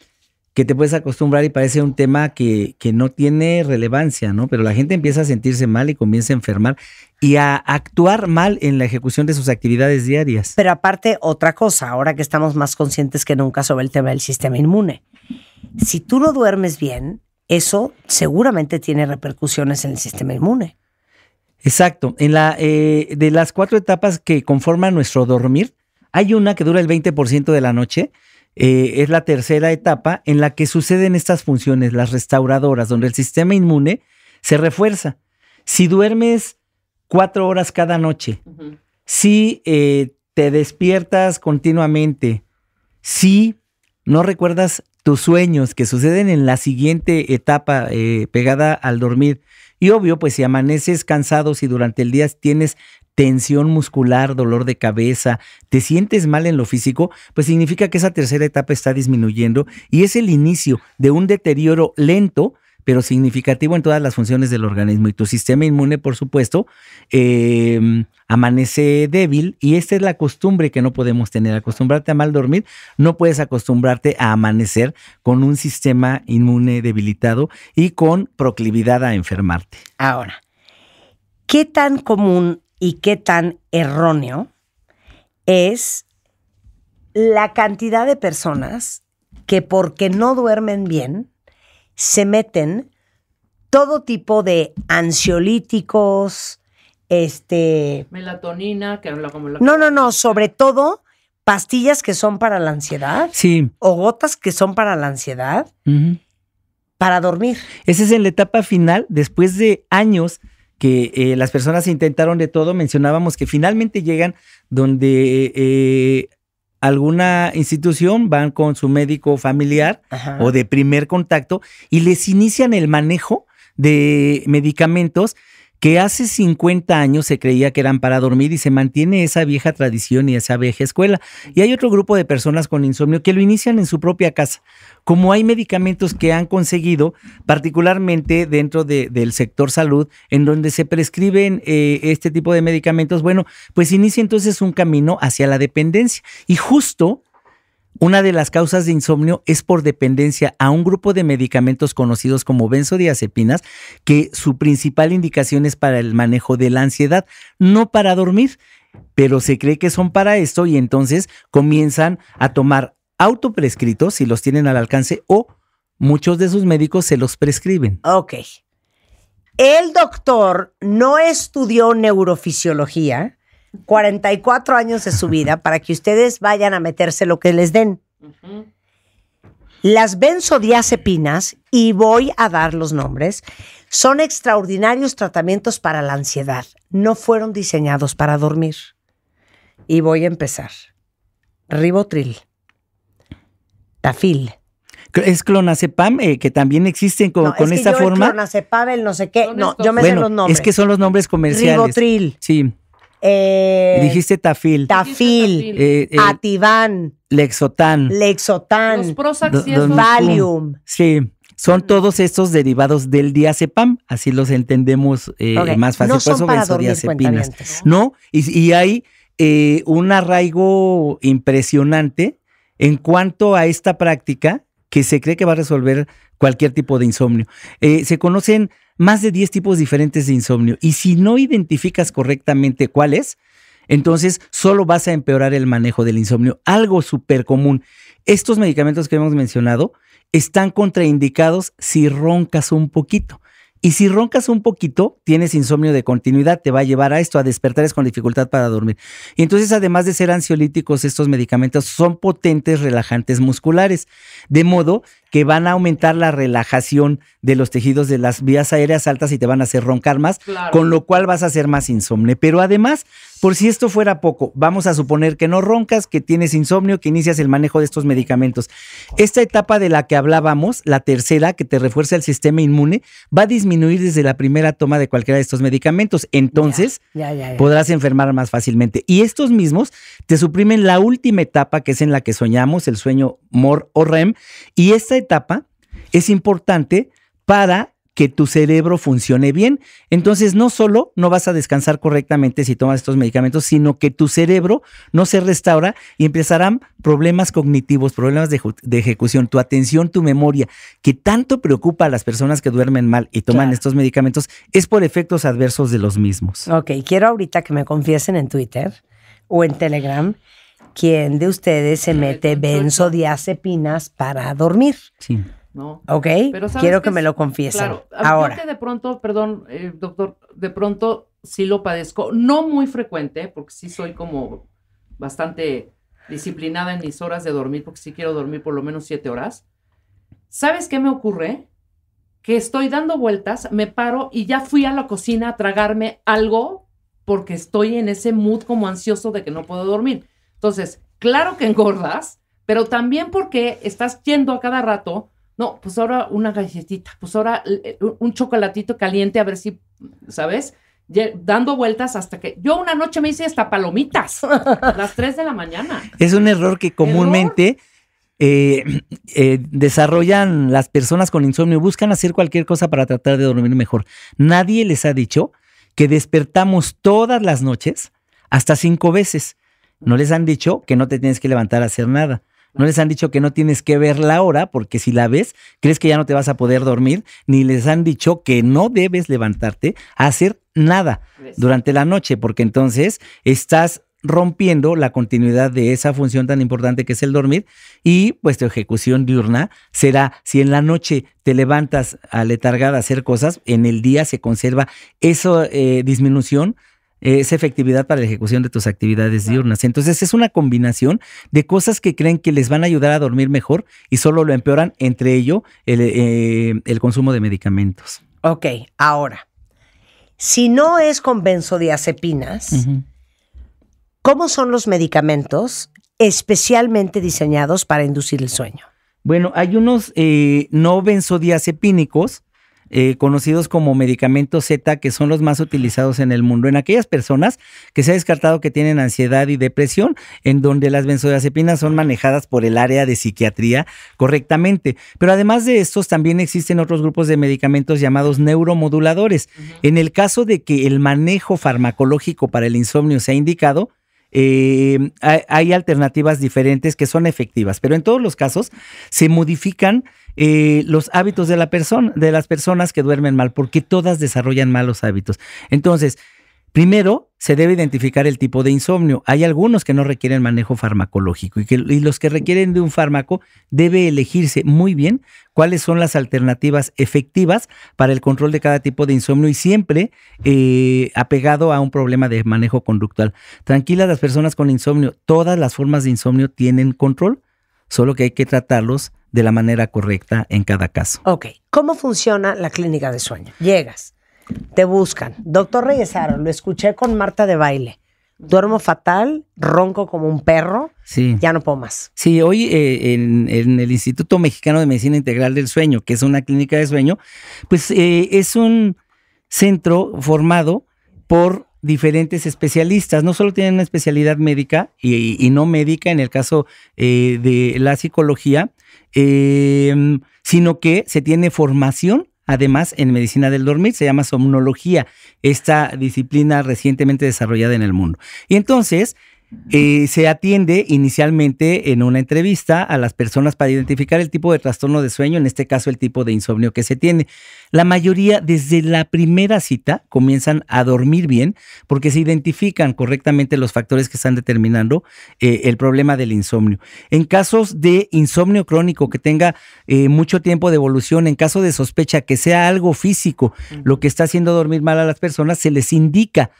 que te puedes acostumbrar y parece un tema que, no tiene relevancia, ¿no? Pero la gente empieza a sentirse mal y comienza a enfermar y a actuar mal en la ejecución de sus actividades diarias. Pero aparte, otra cosa, ahora que estamos más conscientes que nunca sobre el tema del sistema inmune, si tú no duermes bien, eso seguramente tiene repercusiones en el sistema inmune. Exacto. En la, eh, de las cuatro etapas que conforman nuestro dormir, hay una que dura el 20% de la noche, eh, es la tercera etapa en la que suceden estas funciones, las restauradoras, donde el sistema inmune se refuerza. Si duermes cuatro horas cada noche, si eh, te despiertas continuamente, si no recuerdas tus sueños que suceden en la siguiente etapa eh, pegada al dormir, y obvio, pues si amaneces cansado, si durante el día tienes tensión muscular, dolor de cabeza, te sientes mal en lo físico, pues significa que esa tercera etapa está disminuyendo y es el inicio de un deterioro lento pero significativo en todas las funciones del organismo. Y tu sistema inmune, por supuesto, em, amanece débil y esta es la costumbre que no podemos tener. Acostumbrarte a mal dormir, no puedes acostumbrarte a amanecer con un sistema inmune debilitado y con proclividad a enfermarte. Ahora, ¿qué tan común y qué tan erróneo es la cantidad de personas que porque no duermen bien, se meten todo tipo de ansiolíticos, este... Melatonina, que habla como No, no, no, sobre todo pastillas que son para la ansiedad. Sí. O gotas que son para la ansiedad. Para dormir. Esa es en la etapa final, después de años que eh, las personas intentaron de todo, mencionábamos que finalmente llegan donde eh, alguna institución, van con su médico familiar o de primer contacto y les inician el manejo de medicamentos que hace 50 años se creía que eran para dormir y se mantiene esa vieja tradición y esa vieja escuela. Y hay otro grupo de personas con insomnio que lo inician en su propia casa. Como hay medicamentos que han conseguido, particularmente dentro del sector salud, en donde se prescriben eh, este tipo de medicamentos, bueno, pues inicia entonces un camino hacia la dependencia. Y justo una de las causas de insomnio es por dependencia a un grupo de medicamentos conocidos como benzodiazepinas, que su principal indicación es para el manejo de la ansiedad, no para dormir, pero se cree que son para esto y entonces comienzan a tomar autoprescritos si los tienen al alcance o muchos de sus médicos se los prescriben. Ok. El doctor no estudió neurofisiología 44 años de su vida para que ustedes vayan a meterse lo que les den. Las benzodiazepinas, y voy a dar los nombres, son extraordinarios tratamientos para la ansiedad. No fueron diseñados para dormir. Y voy a empezar. Ribotril. Tafil. Es clonazepam, eh, que también existen con, esta forma. El clonazepam, el no sé qué. No, yo me sé los nombres. Es que son los nombres comerciales. Ribotril. Sí. Eh, Dijiste tafil. Tafil. Eh, eh, Ativan, Lexotan. Lexotan. Los Valium. Sí. Son mm. todos estos derivados del diazepam, así los entendemos más fácil. No son No, y, hay un arraigo impresionante en cuanto a esta práctica que se cree que va a resolver cualquier tipo de insomnio. Eh, se conocen más de 10 tipos diferentes de insomnio y si no identificas correctamente cuál es, entonces solo vas a empeorar el manejo del insomnio. Algo súper común. Estos medicamentos que hemos mencionado están contraindicados si roncas un poquito. Y si roncas un poquito, tienes insomnio de continuidad, te va a llevar a esto, a despertares con dificultad para dormir. Y entonces, además de ser ansiolíticos, estos medicamentos son potentes relajantes musculares, de modo que van a aumentar la relajación de los tejidos de las vías aéreas altas y te van a hacer roncar más, con lo cual vas a ser más insomne. Pero además, por si esto fuera poco, vamos a suponer que no roncas, que tienes insomnio, que inicias el manejo de estos medicamentos. Esta etapa de la que hablábamos, la tercera, que te refuerza el sistema inmune, va a disminuir desde la primera toma de cualquiera de estos medicamentos. Entonces, podrás enfermar más fácilmente. Y estos mismos te suprimen la última etapa, que es en la que soñamos, el sueño MOR o REM. Y esta etapa es importante para que tu cerebro funcione bien. Entonces, no solo no vas a descansar correctamente si tomas estos medicamentos, sino que tu cerebro no se restaura y empezarán problemas cognitivos, problemas de, ejecución, tu atención, tu memoria, que tanto preocupa a las personas que duermen mal y toman estos medicamentos, es por efectos adversos de los mismos. Ok, quiero ahorita que me confiesen en Twitter o en Telegram ¿quién de ustedes se mete benzodiazepinas para dormir? Sí. ¿no? Ok, quiero que, me lo confiesen. Claro, ahora. de pronto, perdón, eh, doctor, de pronto sí lo padezco, no muy frecuente, porque sí soy como bastante disciplinada en mis horas de dormir, porque sí quiero dormir por lo menos siete horas. ¿Sabes qué me ocurre? Que estoy dando vueltas, me paro y ya fui a la cocina a tragarme algo porque estoy en ese mood como ansioso de que no puedo dormir. Entonces, claro que engordas, pero también porque estás yendo a cada rato, no, pues ahora una galletita, pues ahora eh, eh, un chocolatito caliente, a ver si, ¿sabes? dando vueltas hasta que yo una noche me hice hasta palomitas (laughs) a las 3 de la mañana. Es un error que comúnmente eh, desarrollan las personas con insomnio, buscan hacer cualquier cosa para tratar de dormir mejor. Nadie les ha dicho que despertamos todas las noches hasta cinco veces. No les han dicho que no te tienes que levantar a hacer nada. No les han dicho que no tienes que ver la hora, porque si la ves, crees que ya no te vas a poder dormir, ni les han dicho que no debes levantarte a hacer nada durante la noche, porque entonces estás rompiendo la continuidad de esa función tan importante que es el dormir y pues tu ejecución diurna será si en la noche te levantas aletargada a hacer cosas, en el día se conserva esa eh, disminución es efectividad para la ejecución de tus actividades diurnas. Entonces es una combinación de cosas que creen que les van a ayudar a dormir mejor y solo lo empeoran, entre ello el, eh, consumo de medicamentos. Ok, ahora, si no es con benzodiazepinas, ¿cómo son los medicamentos especialmente diseñados para inducir el sueño? Bueno, hay unos eh, no benzodiazepínicos eh, conocidos como medicamentos Z, que son los más utilizados en el mundo. En aquellas personas que se ha descartado que tienen ansiedad y depresión, en donde las benzodiazepinas son manejadas por el área de psiquiatría correctamente. Pero además de estos, también existen otros grupos de medicamentos llamados neuromoduladores. En el caso de que el manejo farmacológico para el insomnio se ha indicado, Em, hay, alternativas diferentes que son efectivas, pero en todos los casos se modifican eh, los hábitos de, la persona, de las personas que duermen mal, porque todas desarrollan malos hábitos. Entonces, Primero, se debe identificar el tipo de insomnio. Hay algunos que no requieren manejo farmacológico y, que, los que requieren de un fármaco debe elegirse muy bien cuáles son las alternativas efectivas para el control de cada tipo de insomnio y siempre eh, apegado a un problema de manejo conductual. Tranquila, las personas con insomnio, todas las formas de insomnio tienen control, solo que hay que tratarlos de la manera correcta en cada caso. Ok, ¿cómo funciona la clínica de sueño? Llegas te buscan. Doctor Reyesaro, lo escuché con Marta de baile. Duermo fatal, ronco como un perro. Sí. Ya no puedo más. Sí, hoy eh, en, el Instituto Mexicano de Medicina Integral del Sueño, que es una clínica de sueño, pues eh, es un centro formado por diferentes especialistas. No solo tienen una especialidad médica y, no médica en el caso eh, de la psicología, sino que se tiene formación Además, en medicina del dormir se llama somnología, esta disciplina recientemente desarrollada en el mundo. Y entonces, eh, se atiende inicialmente en una entrevista a las personas para identificar el tipo de trastorno de sueño, en este caso el tipo de insomnio que se tiene. La mayoría desde la primera cita comienzan a dormir bien porque se identifican correctamente los factores que están determinando eh, el problema del insomnio. En casos de insomnio crónico que tenga eh, mucho tiempo de evolución, en caso de sospecha que sea algo físico lo que está haciendo dormir mal a las personas, se les indica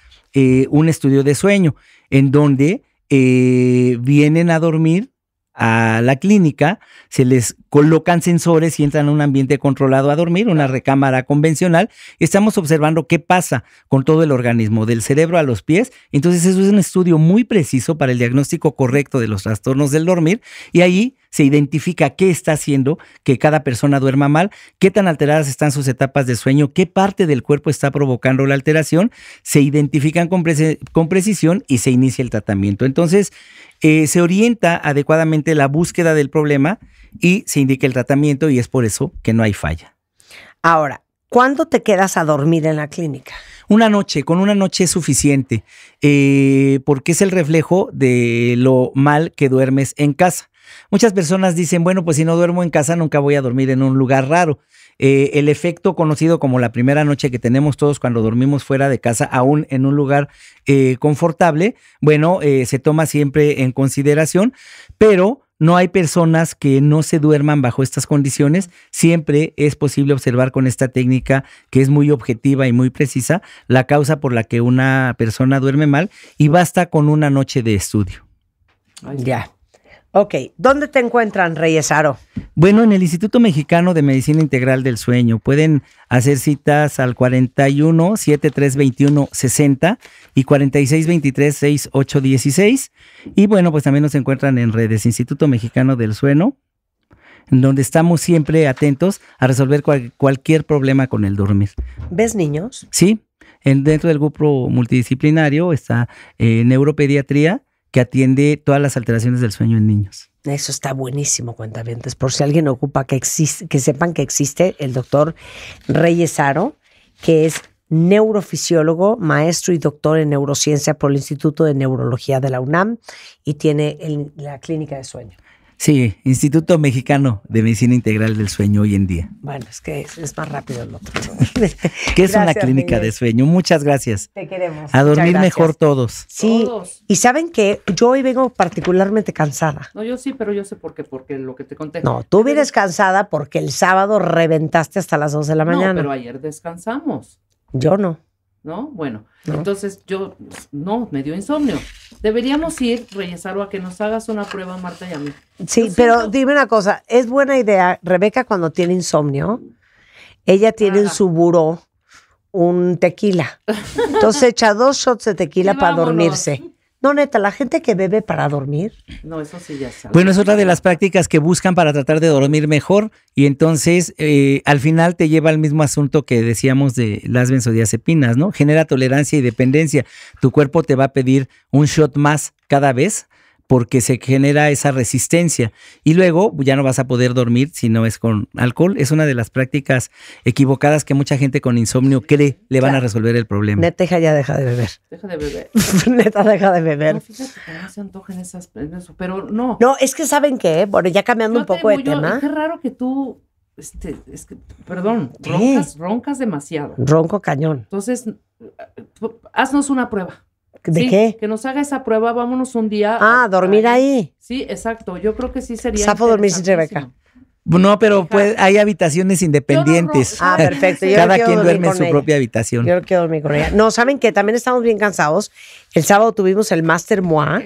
un estudio de sueño en donde eh, vienen a dormir a la clínica, se les colocan sensores y entran a un ambiente controlado a dormir, una recámara convencional. Estamos observando qué pasa con todo el organismo, del cerebro a los pies. Entonces, eso es un estudio muy preciso para el diagnóstico correcto de los trastornos del dormir y ahí se identifica qué está haciendo que cada persona duerma mal, qué tan alteradas están sus etapas de sueño, qué parte del cuerpo está provocando la alteración, se identifican con, precisión y se inicia el tratamiento. Entonces, eh, se orienta adecuadamente la búsqueda del problema y se indica el tratamiento y es por eso que no hay falla. Ahora, ¿cuándo te quedas a dormir en la clínica? Una noche, con una noche es suficiente, eh, porque es el reflejo de lo mal que duermes en casa. Muchas personas dicen, bueno, pues si no duermo en casa, nunca voy a dormir en un lugar raro. Eh, el efecto conocido como la primera noche que tenemos todos cuando dormimos fuera de casa, aún en un lugar eh, confortable, bueno, eh, se toma siempre en consideración, pero no hay personas que no se duerman bajo estas condiciones. Siempre es posible observar con esta técnica que es muy objetiva y muy precisa la causa por la que una persona duerme mal y basta con una noche de estudio. Ya. Ok, ¿dónde te encuentran, Reyes Aro? Bueno, en el Instituto Mexicano de Medicina Integral del Sueño. Pueden hacer citas al 41 7321 60 y 46 23 Y bueno, pues también nos encuentran en redes Instituto Mexicano del Sueño, donde estamos siempre atentos a resolver cualquier problema con el dormir. ¿Ves niños? Sí, en, dentro del grupo multidisciplinario está eh, neuropediatría que atiende todas las alteraciones del sueño en niños. Eso está buenísimo, cuentavientes. Por si alguien ocupa que existe, que sepan que existe el doctor Reyes que es neurofisiólogo, maestro y doctor en neurociencia por el Instituto de Neurología de la UNAM y tiene la clínica de sueño. Sí, Instituto Mexicano de Medicina Integral del Sueño hoy en día. Bueno, es que es, más rápido el otro. (laughs) que es una clínica de sueño. Muchas gracias. Te queremos. A dormir mejor todos. Sí. Y saben que yo hoy vengo particularmente cansada. No, yo sí, pero yo sé por qué, porque lo que te conté. No, tú vienes cansada porque el sábado reventaste hasta las 2 de la mañana. No, pero ayer descansamos. Yo no. ¿No? Bueno, entonces yo, no, me dio insomnio. Deberíamos ir, Reyes a que nos hagas una prueba, Marta y a mí. Sí, pero dime una cosa, ¿es buena idea, Rebeca, cuando tiene insomnio, ella tiene en su buró un tequila. Entonces echa dos shots de tequila para dormirse. No, neta, la gente que bebe para dormir. No, eso sí ya sabe. Bueno, es otra de las prácticas que buscan para tratar de dormir mejor y entonces eh, al final te lleva al mismo asunto que decíamos de las benzodiazepinas, ¿no? Genera tolerancia y dependencia. Tu cuerpo te va a pedir un shot más cada vez porque se genera esa resistencia. Y luego pues, ya no vas a poder dormir si no es con alcohol. Es una de las prácticas equivocadas que mucha gente con insomnio cree le van a resolver el problema. Neta, ya deja de beber. Deja de beber. (laughs) Neta, deja de beber. No, fíjate que no se antojen esas, pero no. No, es que ¿saben qué? Bueno, ya cambiando un poco de tema. Qué raro que tú... Este, perdón, roncas, roncas demasiado. Ronco cañón. Entonces, haznos una prueba. ¿De sí, Que nos haga esa prueba, vámonos un día. Ah, dormir ahí. Sí, exacto. Yo creo que sí sería. Sapo dormir sin Rebeca. No, pero pues hay habitaciones independientes. Ah, (laughs) perfecto. Cada quien duerme en su propia habitación. Yo no quiero dormir con ella. No, saben que también estamos bien cansados. El sábado tuvimos el Master Moa.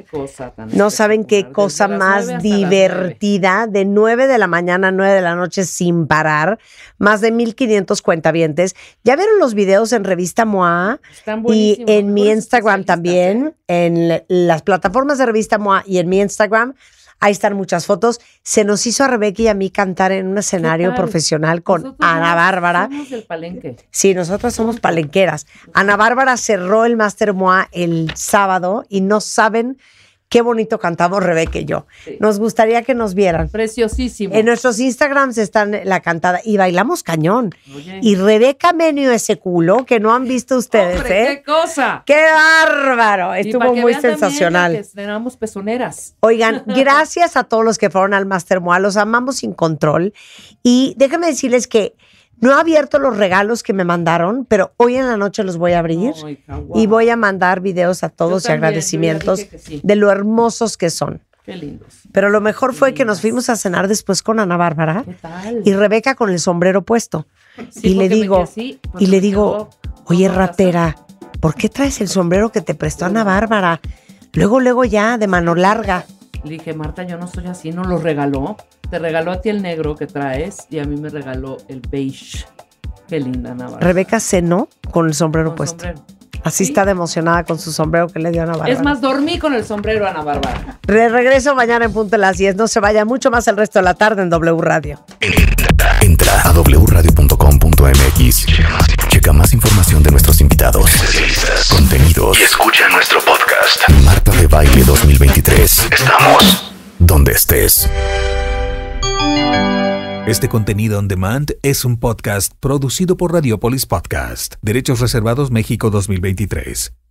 No saben qué cosa más divertida. De 9 de la mañana a 9 de la noche sin parar. Más de 1500 cuentavientes. Ya vieron los videos en revista Moa y en mi Instagram también, ¿eh? en las plataformas de revista Moa y en mi Instagram Ahí están muchas fotos. Se nos hizo a Rebeca y a mí cantar en un escenario profesional con Ana Bárbara. Somos el palenque. Sí, nosotras somos palenqueras. Ana Bárbara cerró el Master Moa el sábado y no saben qué bonito cantamos Rebeca y yo. Nos gustaría que nos vieran. Preciosísimo. En nuestros Instagrams están la cantada y bailamos cañón. Y Rebeca Menio ese culo que no han visto ustedes, ¿eh? ¡Qué cosa! ¡Qué bárbaro! Estuvo muy sensacional. damos pezoneras. Oigan, (laughs) gracias a todos los que fueron al Master Moa. Los amamos sin control. Y déjenme decirles que no he abierto los regalos que me mandaron, pero hoy en la noche los voy a abrir y voy a mandar videos a todos y agradecimientos de lo hermosos que son. Qué lindos. Pero lo mejor fue que nos fuimos a cenar después con Ana Bárbara y Rebeca con el sombrero puesto. y le digo, y le digo, oye ratera, ¿por qué traes el sombrero que te prestó Ana Bárbara? Luego, luego ya, de mano larga. Le dije, Marta, yo no soy así, No lo regaló. Te regaló a ti el negro que traes y a mí me regaló el beige. Qué linda Navarra. Rebeca cenó con el sombrero puesto. Así está emocionada con su sombrero que le dio Ana Bárbara. Es más, dormí con el sombrero Ana Bárbara. regreso mañana en punto de las 10. No se vaya mucho más el resto de la tarde en W Radio. Entra, a wradio.com.mx. Checa más información de nuestros invitados, contenidos y escucha nuestro Marta de Baile 2023. Estamos donde estés. Este contenido on demand es un podcast producido por Radiopolis Podcast. Derechos reservados México 2023.